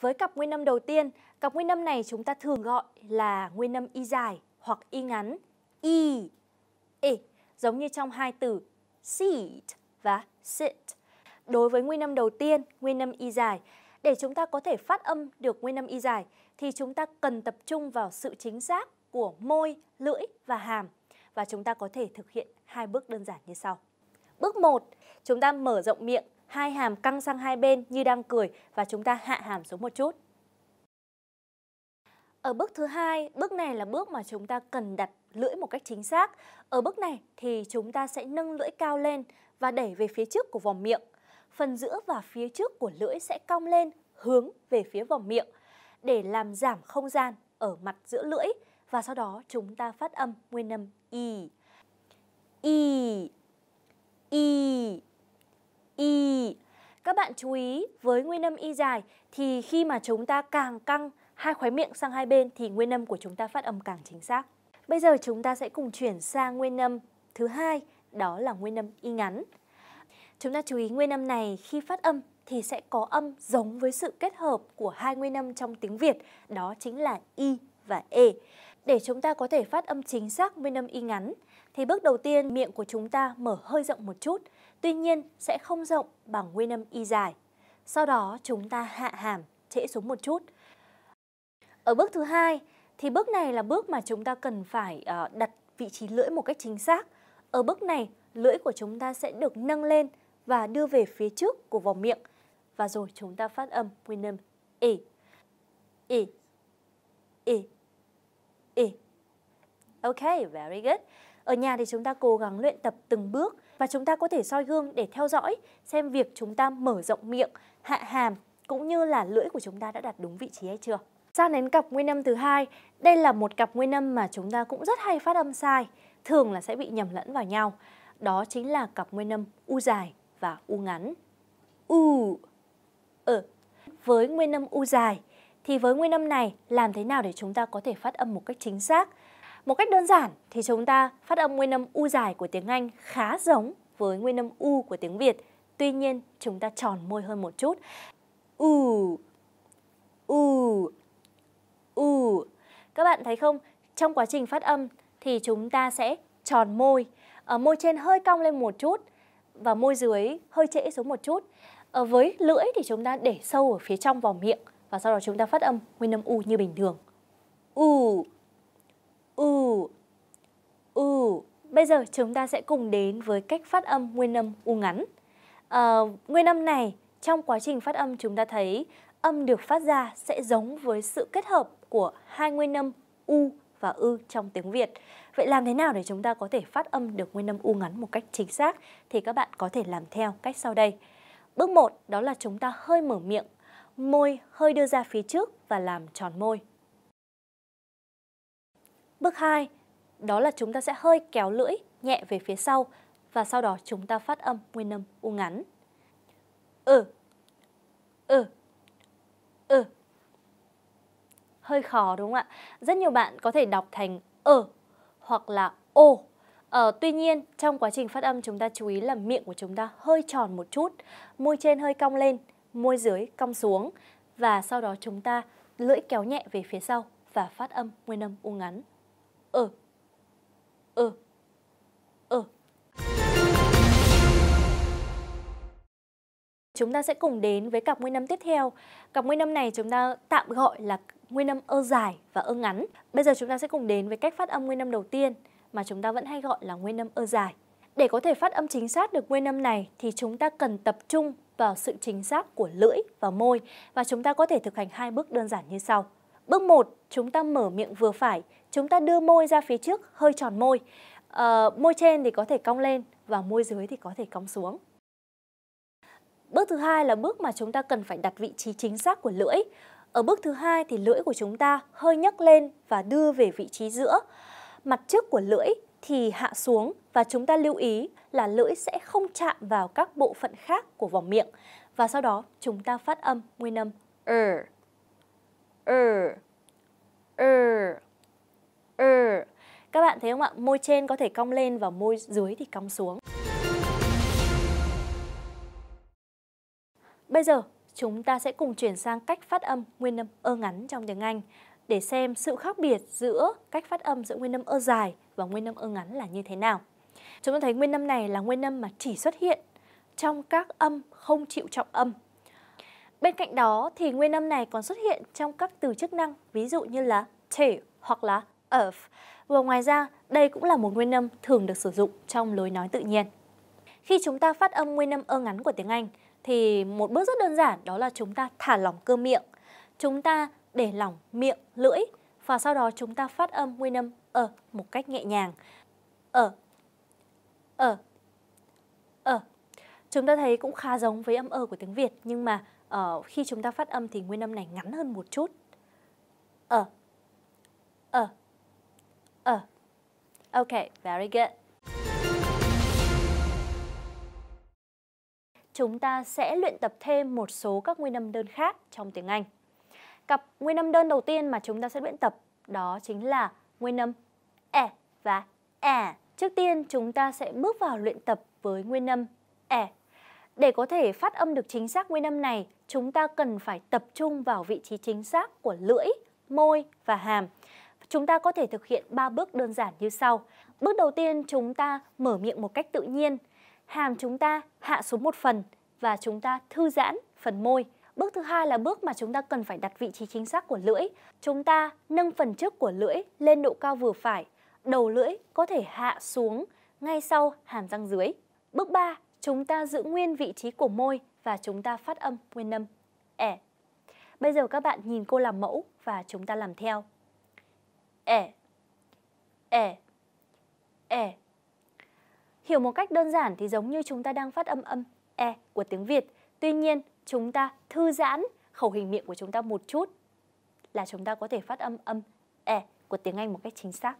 Với cặp nguyên âm đầu tiên, cặp nguyên âm này chúng ta thường gọi là nguyên âm y dài hoặc y ngắn y, e, giống như trong hai từ seat và sit. Đối với nguyên âm đầu tiên, nguyên âm y dài, để chúng ta có thể phát âm được nguyên âm y dài thì chúng ta cần tập trung vào sự chính xác của môi, lưỡi và hàm và chúng ta có thể thực hiện hai bước đơn giản như sau. Bước 1, chúng ta mở rộng miệng hai hàm căng sang hai bên như đang cười và chúng ta hạ hàm xuống một chút. Ở bước thứ hai, bước này là bước mà chúng ta cần đặt lưỡi một cách chính xác. Ở bước này thì chúng ta sẽ nâng lưỡi cao lên và đẩy về phía trước của vòng miệng. Phần giữa và phía trước của lưỡi sẽ cong lên hướng về phía vòng miệng để làm giảm không gian ở mặt giữa lưỡi và sau đó chúng ta phát âm nguyên âm y. Y. Y y. Các bạn chú ý với nguyên âm y dài thì khi mà chúng ta càng căng hai khóe miệng sang hai bên thì nguyên âm của chúng ta phát âm càng chính xác. Bây giờ chúng ta sẽ cùng chuyển sang nguyên âm thứ hai, đó là nguyên âm y ngắn. Chúng ta chú ý nguyên âm này khi phát âm thì sẽ có âm giống với sự kết hợp của hai nguyên âm trong tiếng Việt, đó chính là y và e. Để chúng ta có thể phát âm chính xác nguyên âm y ngắn thì bước đầu tiên miệng của chúng ta mở hơi rộng một chút tuy nhiên sẽ không rộng bằng nguyên âm y dài. Sau đó chúng ta hạ hàm, trễ xuống một chút. Ở bước thứ hai thì bước này là bước mà chúng ta cần phải ờ, đặt vị trí lưỡi một cách chính xác. Ở bước này, lưỡi của chúng ta sẽ được nâng lên và đưa về phía trước của vòng miệng. Và rồi chúng ta phát âm nguyên âm e, e, e, e. Okay, very good. Ở nhà thì chúng ta cố gắng luyện tập từng bước và chúng ta có thể soi gương để theo dõi xem việc chúng ta mở rộng miệng, hạ hàm cũng như là lưỡi của chúng ta đã đặt đúng vị trí hay chưa. Sang đến cặp nguyên âm thứ hai, đây là một cặp nguyên âm mà chúng ta cũng rất hay phát âm sai, thường là sẽ bị nhầm lẫn vào nhau. Đó chính là cặp nguyên âm u dài và u ngắn. U, ờ. Với nguyên âm u dài thì với nguyên âm này làm thế nào để chúng ta có thể phát âm một cách chính xác một cách đơn giản thì chúng ta phát âm nguyên âm U dài của tiếng Anh khá giống với nguyên âm U của tiếng Việt. Tuy nhiên chúng ta tròn môi hơn một chút. U, U, U. Các bạn thấy không? Trong quá trình phát âm thì chúng ta sẽ tròn môi. Ở môi trên hơi cong lên một chút và môi dưới hơi trễ xuống một chút. Ở với lưỡi thì chúng ta để sâu ở phía trong vòng miệng và sau đó chúng ta phát âm nguyên âm U như bình thường. U, u. U. Bây giờ chúng ta sẽ cùng đến với cách phát âm nguyên âm u ngắn. À, nguyên âm này trong quá trình phát âm chúng ta thấy âm được phát ra sẽ giống với sự kết hợp của hai nguyên âm u và ư trong tiếng Việt. Vậy làm thế nào để chúng ta có thể phát âm được nguyên âm u ngắn một cách chính xác thì các bạn có thể làm theo cách sau đây. Bước 1 đó là chúng ta hơi mở miệng, môi hơi đưa ra phía trước và làm tròn môi. Bước 2, đó là chúng ta sẽ hơi kéo lưỡi nhẹ về phía sau và sau đó chúng ta phát âm nguyên âm u ngắn. Ừ, ừ, ừ. Hơi khó đúng không ạ? Rất nhiều bạn có thể đọc thành ờ hoặc là ô. Ờ, tuy nhiên, trong quá trình phát âm chúng ta chú ý là miệng của chúng ta hơi tròn một chút, môi trên hơi cong lên, môi dưới cong xuống và sau đó chúng ta lưỡi kéo nhẹ về phía sau và phát âm nguyên âm u ngắn ơ ơ ơ chúng ta sẽ cùng đến với cặp nguyên âm tiếp theo. Cặp nguyên âm này chúng ta tạm gọi là nguyên âm ơ dài và ơ ngắn. Bây giờ chúng ta sẽ cùng đến với cách phát âm nguyên âm đầu tiên mà chúng ta vẫn hay gọi là nguyên âm ơ dài. Để có thể phát âm chính xác được nguyên âm này thì chúng ta cần tập trung vào sự chính xác của lưỡi và môi và chúng ta có thể thực hành hai bước đơn giản như sau. Bước 1, chúng ta mở miệng vừa phải, chúng ta đưa môi ra phía trước, hơi tròn môi. À, môi trên thì có thể cong lên và môi dưới thì có thể cong xuống. Bước thứ hai là bước mà chúng ta cần phải đặt vị trí chính xác của lưỡi. Ở bước thứ hai thì lưỡi của chúng ta hơi nhấc lên và đưa về vị trí giữa. Mặt trước của lưỡi thì hạ xuống và chúng ta lưu ý là lưỡi sẽ không chạm vào các bộ phận khác của vòng miệng. Và sau đó chúng ta phát âm nguyên âm er er, er, er. Các bạn thấy không ạ? Môi trên có thể cong lên và môi dưới thì cong xuống. Bây giờ chúng ta sẽ cùng chuyển sang cách phát âm nguyên âm ơ ngắn trong tiếng Anh để xem sự khác biệt giữa cách phát âm giữa nguyên âm ơ dài và nguyên âm ơ ngắn là như thế nào. Chúng ta thấy nguyên âm này là nguyên âm mà chỉ xuất hiện trong các âm không chịu trọng âm Bên cạnh đó thì nguyên âm này còn xuất hiện trong các từ chức năng, ví dụ như là to hoặc là of. Và ngoài ra, đây cũng là một nguyên âm thường được sử dụng trong lối nói tự nhiên. Khi chúng ta phát âm nguyên âm ơ ngắn của tiếng Anh thì một bước rất đơn giản đó là chúng ta thả lỏng cơ miệng. Chúng ta để lỏng miệng, lưỡi và sau đó chúng ta phát âm nguyên âm ơ một cách nhẹ nhàng. Ở, ở, ở. Chúng ta thấy cũng khá giống với âm ơ của tiếng Việt nhưng mà uh, khi chúng ta phát âm thì nguyên âm này ngắn hơn một chút ờ ờ ờ ok very good chúng ta sẽ luyện tập thêm một số các nguyên âm đơn khác trong tiếng Anh. Cặp nguyên âm đơn đầu tiên mà chúng ta sẽ luyện tập đó chính là nguyên âm e và e. Trước tiên chúng ta sẽ bước vào luyện tập với nguyên âm e. Để có thể phát âm được chính xác nguyên âm này, chúng ta cần phải tập trung vào vị trí chính xác của lưỡi, môi và hàm. Chúng ta có thể thực hiện 3 bước đơn giản như sau. Bước đầu tiên chúng ta mở miệng một cách tự nhiên. Hàm chúng ta hạ xuống một phần và chúng ta thư giãn phần môi. Bước thứ hai là bước mà chúng ta cần phải đặt vị trí chính xác của lưỡi. Chúng ta nâng phần trước của lưỡi lên độ cao vừa phải. Đầu lưỡi có thể hạ xuống ngay sau hàm răng dưới. Bước 3 Chúng ta giữ nguyên vị trí của môi và chúng ta phát âm nguyên âm ẻ. E. Bây giờ các bạn nhìn cô làm mẫu và chúng ta làm theo. ẻ ẻ ẻ. Hiểu một cách đơn giản thì giống như chúng ta đang phát âm âm e của tiếng Việt. Tuy nhiên, chúng ta thư giãn khẩu hình miệng của chúng ta một chút là chúng ta có thể phát âm âm e của tiếng Anh một cách chính xác.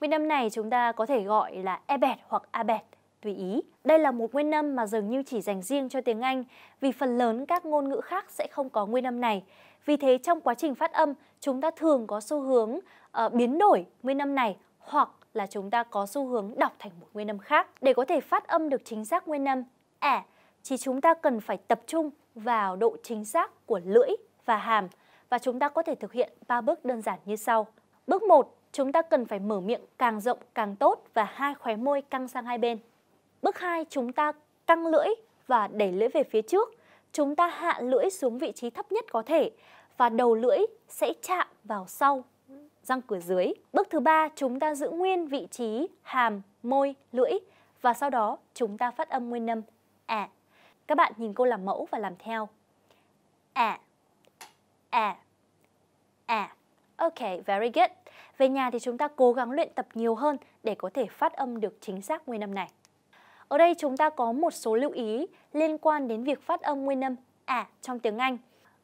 Nguyên âm này chúng ta có thể gọi là ebet hoặc abet, tùy ý. Đây là một nguyên âm mà dường như chỉ dành riêng cho tiếng Anh, vì phần lớn các ngôn ngữ khác sẽ không có nguyên âm này. Vì thế trong quá trình phát âm, chúng ta thường có xu hướng uh, biến đổi nguyên âm này hoặc là chúng ta có xu hướng đọc thành một nguyên âm khác. Để có thể phát âm được chính xác nguyên âm ẻ, e, thì chúng ta cần phải tập trung vào độ chính xác của lưỡi và hàm và chúng ta có thể thực hiện ba bước đơn giản như sau. Bước 1 chúng ta cần phải mở miệng càng rộng càng tốt và hai khóe môi căng sang hai bên. Bước 2, chúng ta căng lưỡi và đẩy lưỡi về phía trước. Chúng ta hạ lưỡi xuống vị trí thấp nhất có thể và đầu lưỡi sẽ chạm vào sau răng cửa dưới. Bước thứ ba, chúng ta giữ nguyên vị trí hàm, môi, lưỡi và sau đó chúng ta phát âm nguyên âm à. Các bạn nhìn cô làm mẫu và làm theo. À. À. À. Ok, very good. Về nhà thì chúng ta cố gắng luyện tập nhiều hơn để có thể phát âm được chính xác nguyên âm này. Ở đây chúng ta có một số lưu ý liên quan đến việc phát âm nguyên âm à trong tiếng Anh.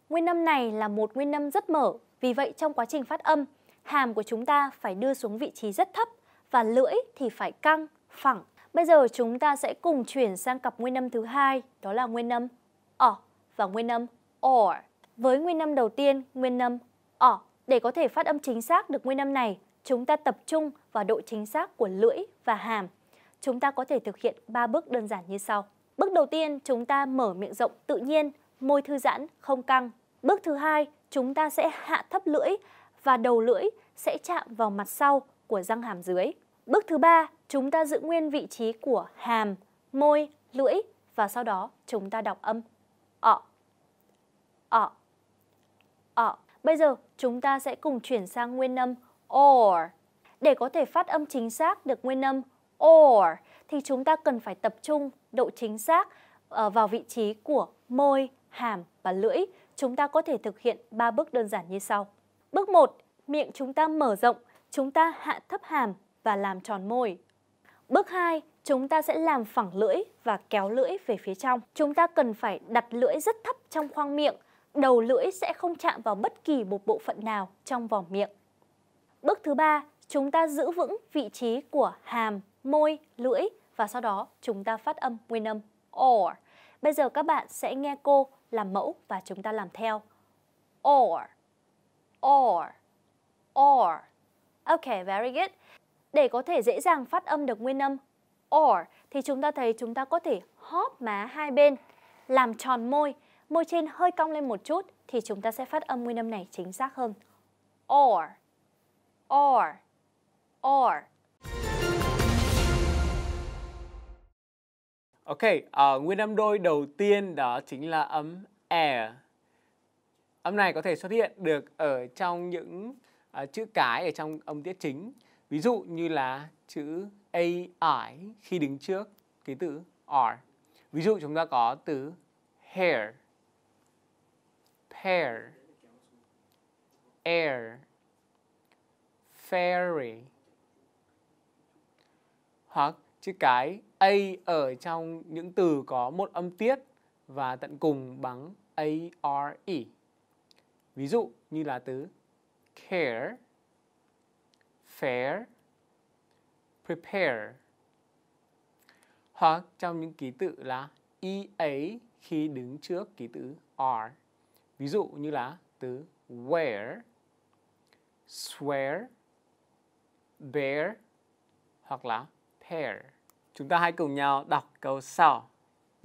Nguyên âm này là một nguyên âm rất mở, vì vậy trong quá trình phát âm, hàm của chúng ta phải đưa xuống vị trí rất thấp và lưỡi thì phải căng, phẳng. Bây giờ chúng ta sẽ cùng chuyển sang cặp nguyên âm thứ hai, đó là nguyên âm ọ và nguyên âm or. Với nguyên âm đầu tiên, nguyên âm ọ. Để có thể phát âm chính xác được nguyên âm này, chúng ta tập trung vào độ chính xác của lưỡi và hàm. Chúng ta có thể thực hiện 3 bước đơn giản như sau. Bước đầu tiên, chúng ta mở miệng rộng tự nhiên, môi thư giãn, không căng. Bước thứ hai, chúng ta sẽ hạ thấp lưỡi và đầu lưỡi sẽ chạm vào mặt sau của răng hàm dưới. Bước thứ ba, chúng ta giữ nguyên vị trí của hàm, môi, lưỡi và sau đó chúng ta đọc âm ọ ọ ọ Bây giờ chúng ta sẽ cùng chuyển sang nguyên âm or. Để có thể phát âm chính xác được nguyên âm or thì chúng ta cần phải tập trung độ chính xác ờ, vào vị trí của môi, hàm và lưỡi. Chúng ta có thể thực hiện 3 bước đơn giản như sau. Bước 1, miệng chúng ta mở rộng, chúng ta hạ thấp hàm và làm tròn môi. Bước 2, chúng ta sẽ làm phẳng lưỡi và kéo lưỡi về phía trong. Chúng ta cần phải đặt lưỡi rất thấp trong khoang miệng đầu lưỡi sẽ không chạm vào bất kỳ một bộ phận nào trong vòng miệng. Bước thứ ba, chúng ta giữ vững vị trí của hàm, môi, lưỡi và sau đó chúng ta phát âm nguyên âm or. Bây giờ các bạn sẽ nghe cô làm mẫu và chúng ta làm theo. Or, or, or. Ok, very good. Để có thể dễ dàng phát âm được nguyên âm or thì chúng ta thấy chúng ta có thể hóp má hai bên, làm tròn môi môi trên hơi cong lên một chút thì chúng ta sẽ phát âm nguyên âm này chính xác hơn. Or, or, or. Ok, uh, nguyên âm đôi đầu tiên đó chính là âm air. Âm này có thể xuất hiện được ở trong những uh, chữ cái ở trong âm tiết chính. Ví dụ như là chữ AI khi đứng trước ký tự R. Ví dụ chúng ta có từ hair pear, air, fairy hoặc chữ cái a ở trong những từ có một âm tiết và tận cùng bằng e Ví dụ như là từ care, fair, prepare hoặc trong những ký tự là e a khi đứng trước ký tự r Ví dụ như là từ wear, swear, bear hoặc là pair. Chúng ta hãy cùng nhau đọc câu sau.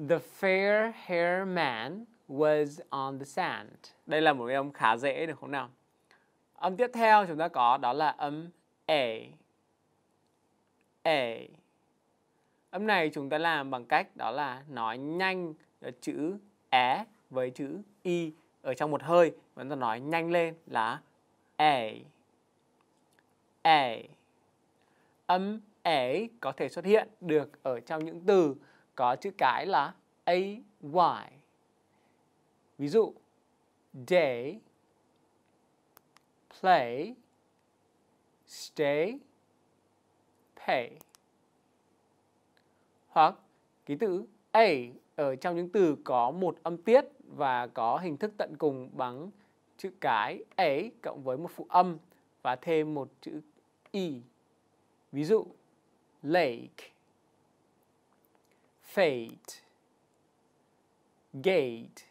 The fair haired man was on the sand. Đây là một âm khá dễ được không nào? Âm tiếp theo chúng ta có đó là âm A. A. Âm này chúng ta làm bằng cách đó là nói nhanh chữ é với chữ i ở trong một hơi vẫn chúng nói nhanh lên là a a âm a có thể xuất hiện được ở trong những từ có chữ cái là ay ví dụ day play stay pay hoặc ký tự a ở trong những từ có một âm tiết và có hình thức tận cùng bằng chữ cái ấy cộng với một phụ âm và thêm một chữ y. Ví dụ lake, fate, gate,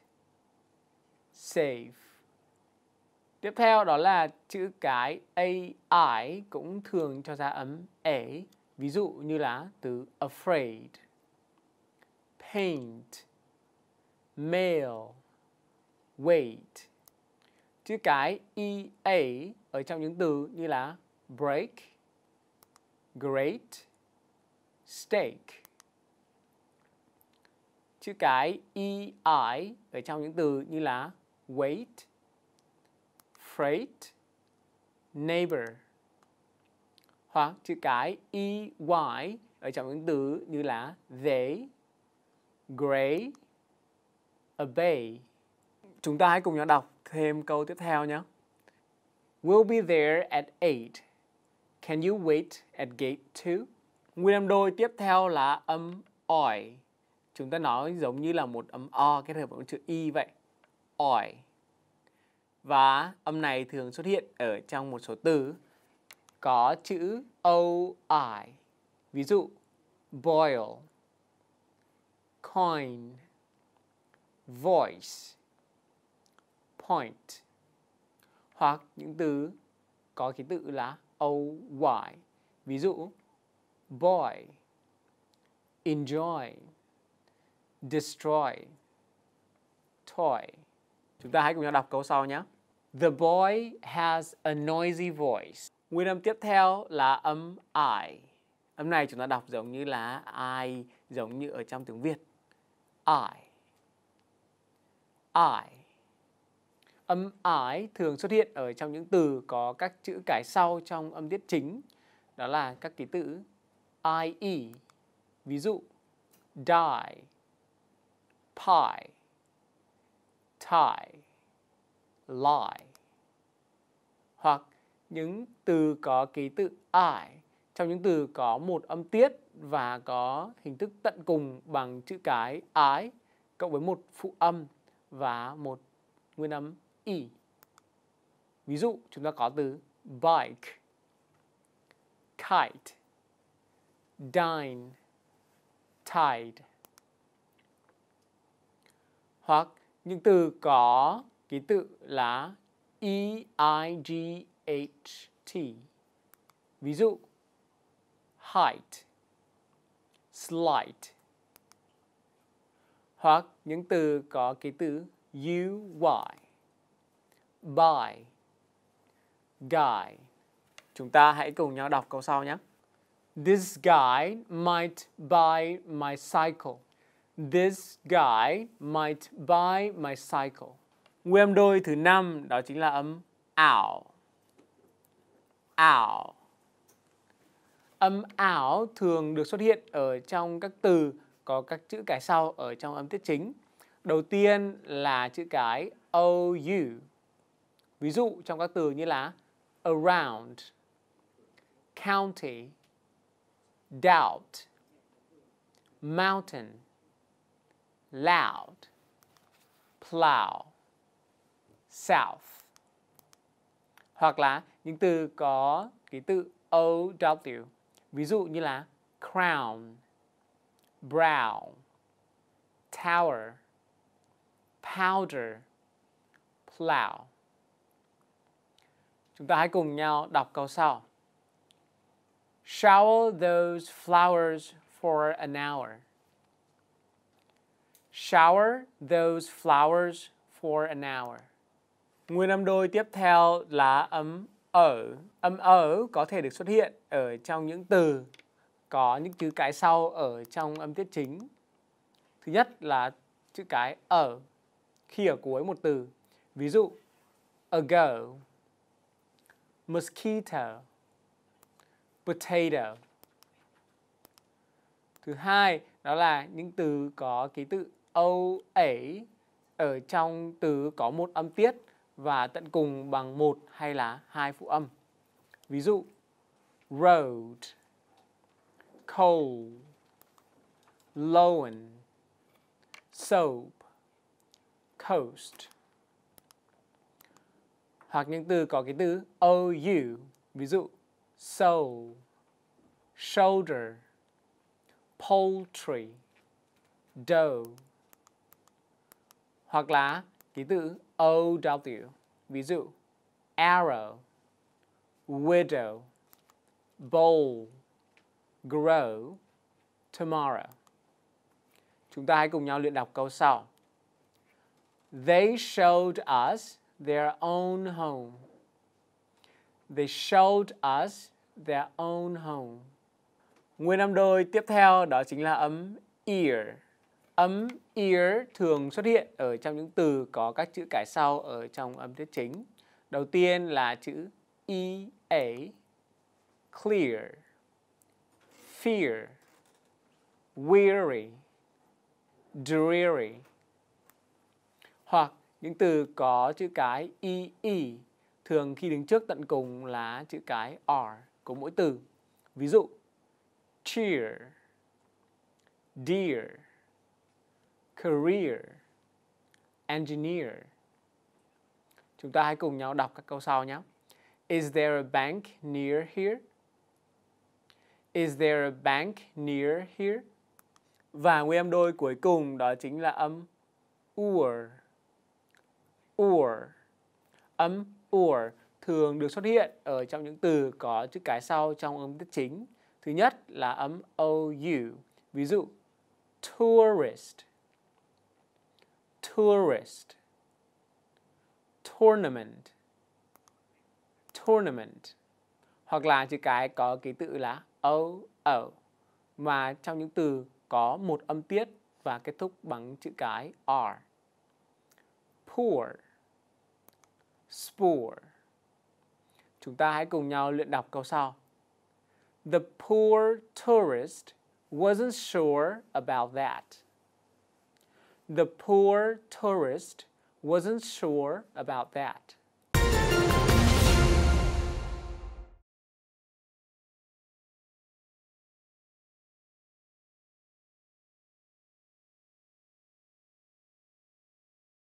safe. Tiếp theo đó là chữ cái AI cũng thường cho ra ấm ế. Ví dụ như là từ afraid, paint, male weight chữ cái ea ở trong những từ như là break great stake chữ cái ei ở trong những từ như là weight freight neighbor hoặc chữ cái ey ở trong những từ như là they gray a Chúng ta hãy cùng nhau đọc thêm câu tiếp theo nhé. We'll be there at 8. Can you wait at gate 2? Nguyên âm đôi tiếp theo là âm oi. Chúng ta nói giống như là một âm o kết hợp với chữ y vậy. oi. Và âm này thường xuất hiện ở trong một số từ có chữ oi. Ví dụ boil, coin, voice, point hoặc những từ có ký tự là OY. Ví dụ boy, enjoy, destroy, toy. Chúng ta hãy cùng nhau đọc câu sau nhé. The boy has a noisy voice. Nguyên âm tiếp theo là âm I. Âm này chúng ta đọc giống như là I, giống như ở trong tiếng Việt. I. I. Âm I thường xuất hiện ở trong những từ có các chữ cái sau trong âm tiết chính, đó là các ký tự IE. Ví dụ die, pie, tie, lie. Hoặc những từ có ký tự I trong những từ có một âm tiết và có hình thức tận cùng bằng chữ cái ái cộng với một phụ âm và một nguyên âm y. Ví dụ chúng ta có từ bike, kite, dine, tide. Hoặc những từ có ký tự là E, I, G, H, T. Ví dụ, height, slide, hoặc những từ có ký từ UY. by Guy. Chúng ta hãy cùng nhau đọc câu sau nhé. This guy might buy my cycle. This guy might buy my cycle. Nguyên âm đôi thứ năm đó chính là âm ảo. Ảo. Âm ảo thường được xuất hiện ở trong các từ có các chữ cái sau ở trong âm tiết chính. Đầu tiên là chữ cái OU. Ví dụ trong các từ như là around, county, doubt, mountain, loud, plow, south. Hoặc là những từ có ký tự OW. Ví dụ như là crown, brow, tower, powder, plow. Chúng ta hãy cùng nhau đọc câu sau. Shower those flowers for an hour. Shower those flowers for an hour. Nguyên âm đôi tiếp theo là âm ở. Âm ở có thể được xuất hiện ở trong những từ có những chữ cái sau ở trong âm tiết chính. Thứ nhất là chữ cái ở khi ở cuối một từ. Ví dụ ago, mosquito, potato. Thứ hai đó là những từ có ký tự o ẩy ở trong từ có một âm tiết và tận cùng bằng một hay là hai phụ âm. Ví dụ road coal, loan, soap, coast. Hoặc những từ có cái từ ou, ví dụ soul, shoulder, poultry, dough. Hoặc là ký tự OW, ví dụ arrow, widow, bowl grow tomorrow. Chúng ta hãy cùng nhau luyện đọc câu sau. They showed us their own home. They showed us their own home. Nguyên âm đôi tiếp theo đó chính là âm ear. Âm ear thường xuất hiện ở trong những từ có các chữ cái sau ở trong âm tiết chính. Đầu tiên là chữ e a clear fear, weary, dreary hoặc những từ có chữ cái ee thường khi đứng trước tận cùng là chữ cái r của mỗi từ. Ví dụ cheer, dear, career, engineer. Chúng ta hãy cùng nhau đọc các câu sau nhé. Is there a bank near here? Is there a bank near here? Và nguyên âm đôi cuối cùng đó chính là âm or. Or. Âm or thường được xuất hiện ở trong những từ có chữ cái sau trong âm tiết chính. Thứ nhất là âm ou. Ví dụ tourist. Tourist. Tournament. Tournament. Hoặc là chữ cái có ký tự là ấu, ở, mà trong những từ có một âm tiết và kết thúc bằng chữ cái r. Poor, spoor. Chúng ta hãy cùng nhau luyện đọc câu sau. The poor tourist wasn't sure about that. The poor tourist wasn't sure about that.